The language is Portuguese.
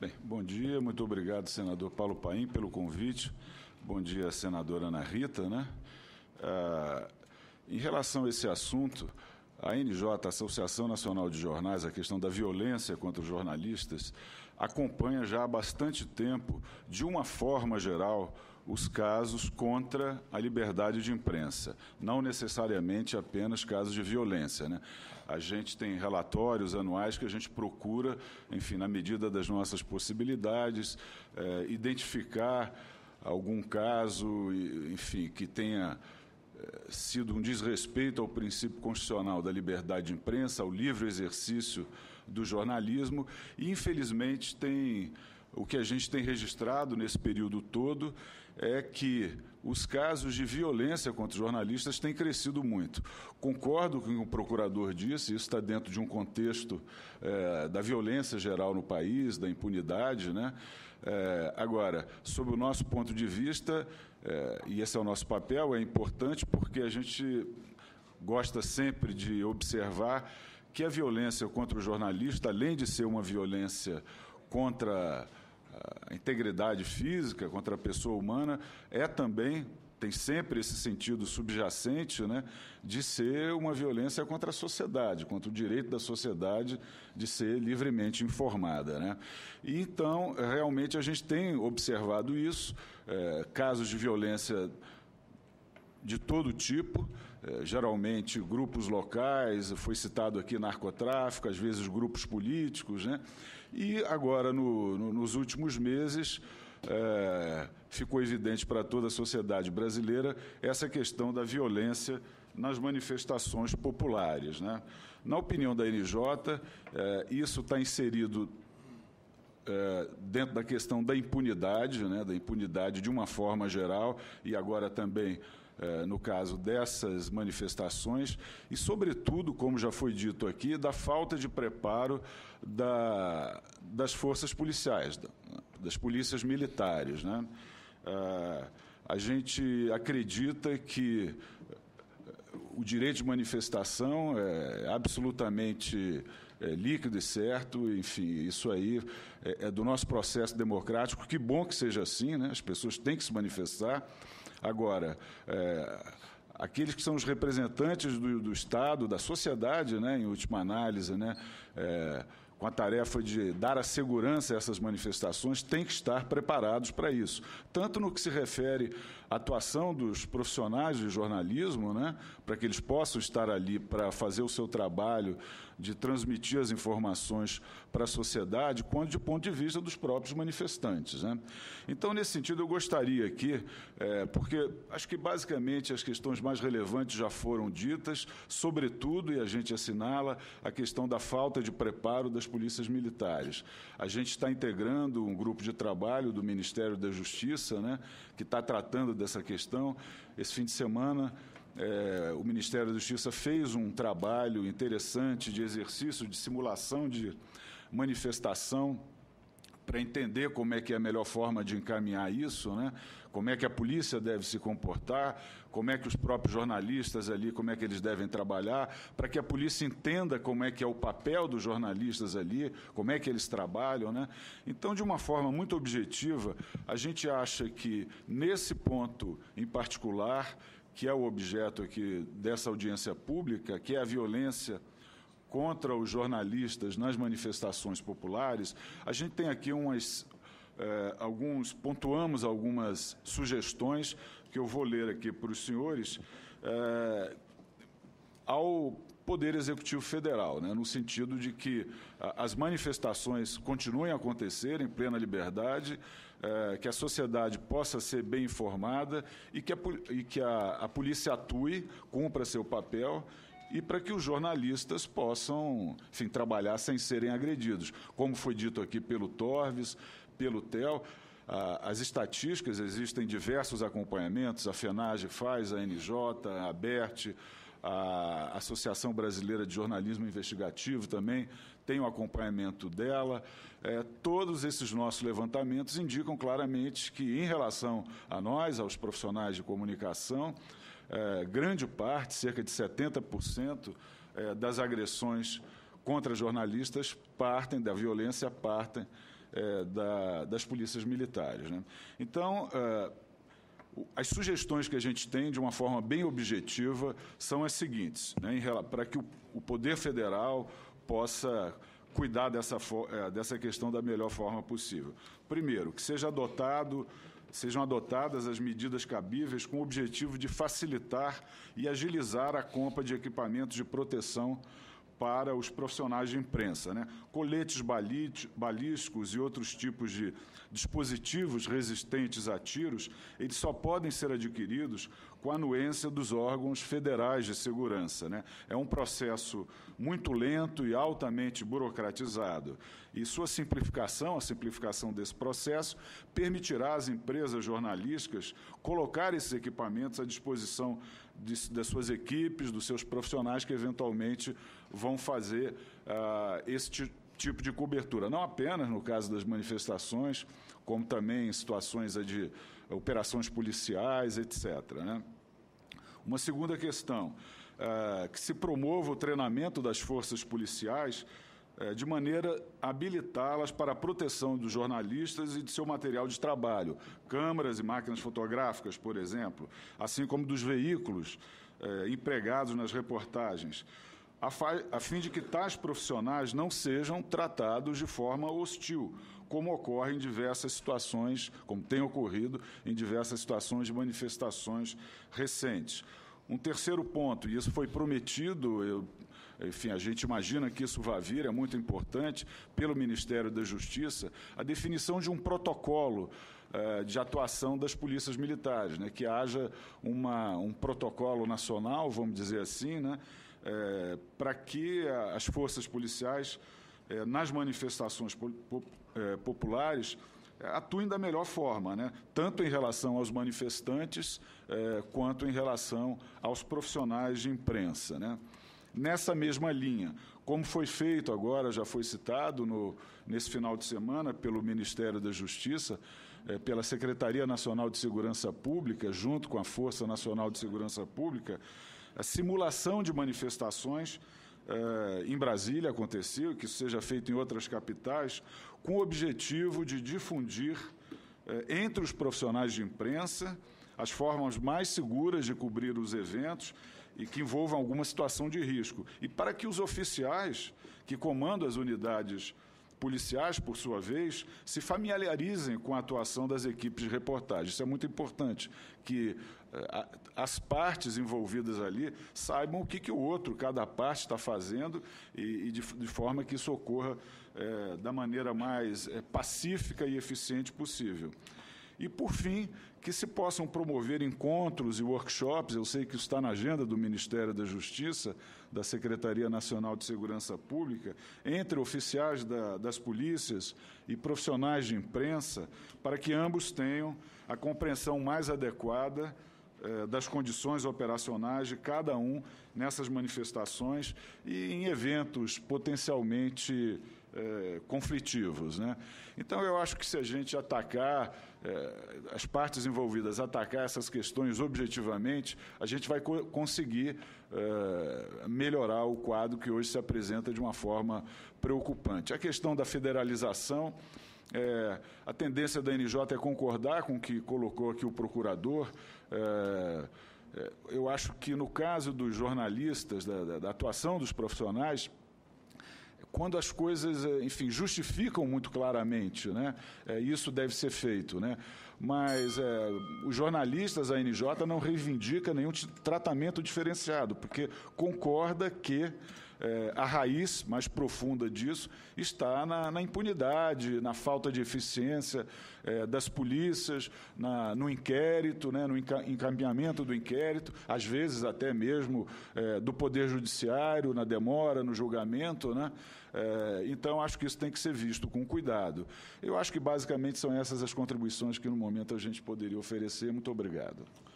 Bem, bom dia, muito obrigado, senador Paulo Paim, pelo convite. Bom dia, senadora Ana Rita. Né? Ah, em relação a esse assunto, a NJ, a Associação Nacional de Jornais, a questão da violência contra os jornalistas, acompanha já há bastante tempo, de uma forma geral, os casos contra a liberdade de imprensa, não necessariamente apenas casos de violência. Né? A gente tem relatórios anuais que a gente procura, enfim, na medida das nossas possibilidades, eh, identificar algum caso, enfim, que tenha sido um desrespeito ao princípio constitucional da liberdade de imprensa, ao livre exercício do jornalismo, e infelizmente tem o que a gente tem registrado nesse período todo é que os casos de violência contra jornalistas têm crescido muito. Concordo com o que o procurador disse, isso está dentro de um contexto é, da violência geral no país, da impunidade. Né? É, agora, sob o nosso ponto de vista, é, e esse é o nosso papel, é importante porque a gente gosta sempre de observar que a violência contra o jornalista, além de ser uma violência contra a integridade física, contra a pessoa humana, é também tem sempre esse sentido subjacente né, de ser uma violência contra a sociedade, contra o direito da sociedade de ser livremente informada. Né? E, então, realmente, a gente tem observado isso, é, casos de violência de todo tipo, eh, geralmente grupos locais, foi citado aqui narcotráfico, às vezes grupos políticos, né? E agora, no, no, nos últimos meses, é, ficou evidente para toda a sociedade brasileira essa questão da violência nas manifestações populares. Né? Na opinião da NJ, é, eh, isso está inserido dentro da questão da impunidade, né, da impunidade de uma forma geral, e agora também eh, no caso dessas manifestações e, sobretudo, como já foi dito aqui, da falta de preparo da, das forças policiais, das polícias militares. Né? Eh, a gente acredita que eh, o direito de manifestação é absolutamente é, líquido e certo, enfim, isso aí é, é, do nosso processo democrático. Que bom que seja assim, né? as pessoas têm que se manifestar. Agora, é, aqueles que são os representantes do, do, Estado, da sociedade, né, em última análise, né, é, com a tarefa de dar a segurança a essas manifestações, têm que estar preparados para isso. Tanto no que se refere à atuação dos profissionais de jornalismo, né, para que eles possam estar ali para fazer o seu trabalho de transmitir as informações para a sociedade, quanto de ponto de vista dos próprios manifestantes. Né? Então, nesse sentido, eu gostaria aqui, é, porque acho que basicamente as questões mais relevantes já foram ditas, sobretudo, e a gente assinala, a questão da falta de preparo das polícias militares. A gente está integrando um grupo de trabalho do Ministério da Justiça, né, que está tratando dessa questão. Esse fim de semana é, o Ministério da Justiça fez um trabalho interessante de exercício de simulação de manifestação para entender como é que é a melhor forma de encaminhar isso, né? como é que a polícia deve se comportar, como é que os próprios jornalistas ali, como é que eles devem trabalhar, para que a polícia entenda como é que é o papel dos jornalistas ali, como é que eles trabalham. Né? Então, de uma forma muito objetiva, a gente acha que, nesse ponto em particular, que é o objeto aqui dessa audiência pública, que é a violência contra os jornalistas nas manifestações populares, a gente tem aqui umas, eh, alguns, pontuamos algumas sugestões que eu vou ler aqui para os senhores. Eh, ao Poder Executivo Federal, né, no sentido de que as manifestações continuem a acontecer em plena liberdade, é, que a sociedade possa ser bem informada e que a, polícia atue, cumpra seu papel e para que os jornalistas possam enfim, trabalhar sem serem agredidos. Como foi dito aqui pelo Torves, pelo TEL, as estatísticas, existem diversos acompanhamentos, a FENAGE faz, a NJ, a BERT, a Associação Brasileira de Jornalismo Investigativo também tem o um acompanhamento dela. É, todos esses nossos levantamentos indicam claramente que, em relação a nós, aos profissionais de comunicação, é, grande parte, cerca de 70%, é, das agressões contra jornalistas partem, da violência partem é, da, das polícias militares. Né? Então, é, as sugestões que a gente tem, de uma forma bem objetiva, são as seguintes: né, para que o, Poder Federal possa cuidar dessa, eh, dessa questão da melhor forma possível. Primeiro, que seja adotado sejam adotadas as medidas cabíveis com o objetivo de facilitar e agilizar a compra de equipamentos de proteção para os profissionais de imprensa. Né? Coletes balísticos e outros tipos de dispositivos resistentes a tiros, eles só podem ser adquiridos com a anuência dos órgãos federais de segurança. Né? É um processo muito lento e altamente burocratizado. E sua simplificação, a simplificação desse processo, permitirá às empresas jornalísticas colocar esses equipamentos à disposição de, das suas equipes, dos seus profissionais que eventualmente vão fazer uh, esse tipo de cobertura. Não apenas no caso das manifestações, como também em situações de operações policiais, etc. Né? Uma segunda questão, uh, que se promova o treinamento das forças policiais é, de maneira a habilitá-las para a proteção dos jornalistas e de seu material de trabalho, câmaras e máquinas fotográficas, por exemplo, assim como dos veículos é, empregados nas reportagens, a, a fim de que tais profissionais não sejam tratados de forma hostil, como ocorre em diversas situações, como tem ocorrido em diversas situações de manifestações recentes. Um terceiro ponto, e isso foi prometido, eu enfim, a gente imagina que isso vai vir, é muito importante, pelo Ministério da Justiça, a definição de um protocolo eh, de atuação das polícias militares, né? que haja uma, um protocolo nacional, vamos dizer assim, né? É, para que as forças policiais, é, nas manifestações é, populares, atuem da melhor forma, né? tanto em relação aos manifestantes quanto em relação aos profissionais de imprensa. Né? nessa mesma linha. Como foi feito agora, já foi citado no, nesse final de semana pelo Ministério da Justiça, é, pela Secretaria Nacional de Segurança Pública, junto com a Força Nacional de Segurança Pública, a simulação de manifestações é, em Brasília aconteceu, que isso seja feito em outras capitais, com o objetivo de difundir é, entre os profissionais de imprensa as formas mais seguras de cobrir os eventos e que envolvam alguma situação de risco. E para que os oficiais que comandam as unidades policiais, por sua vez, se familiarizem com a atuação das equipes de reportagem. Isso é muito importante, que eh, as partes envolvidas ali saibam o que, que o outro, cada parte, está fazendo e, e de, de, forma que isso ocorra é, da maneira mais é, pacífica e eficiente possível. E, por fim, que se possam promover encontros e workshops, eu sei que isso está na agenda do Ministério da Justiça, da Secretaria Nacional de Segurança Pública, entre oficiais da, das polícias e profissionais de imprensa, para que ambos tenham a compreensão mais adequada eh, das condições operacionais de cada um nessas manifestações e em eventos potencialmente é, conflitivos. Né? Então, eu acho que se a gente atacar, é, as partes envolvidas atacar essas questões objetivamente, a gente vai co conseguir é, melhorar o quadro que hoje se apresenta de uma forma preocupante. A questão da federalização. É, a tendência da NJ é concordar com o que colocou aqui o procurador. É, é, eu acho que no caso dos jornalistas, da, da, da atuação dos profissionais, quando as coisas, eh, enfim, justificam muito claramente, né? É, isso deve ser feito, né? Mas é, os jornalistas, a NJ, não reivindica nenhum tratamento diferenciado, porque concorda que é, a raiz mais profunda disso está na, na impunidade, na falta de eficiência é, das polícias, na, no inquérito, né, no encaminhamento do inquérito, às vezes até mesmo é, do Poder Judiciário, na demora, no julgamento. Né? É, então, acho que isso tem que ser visto com cuidado. Eu acho que basicamente são essas as contribuições que no momento a gente poderia oferecer. Muito obrigado.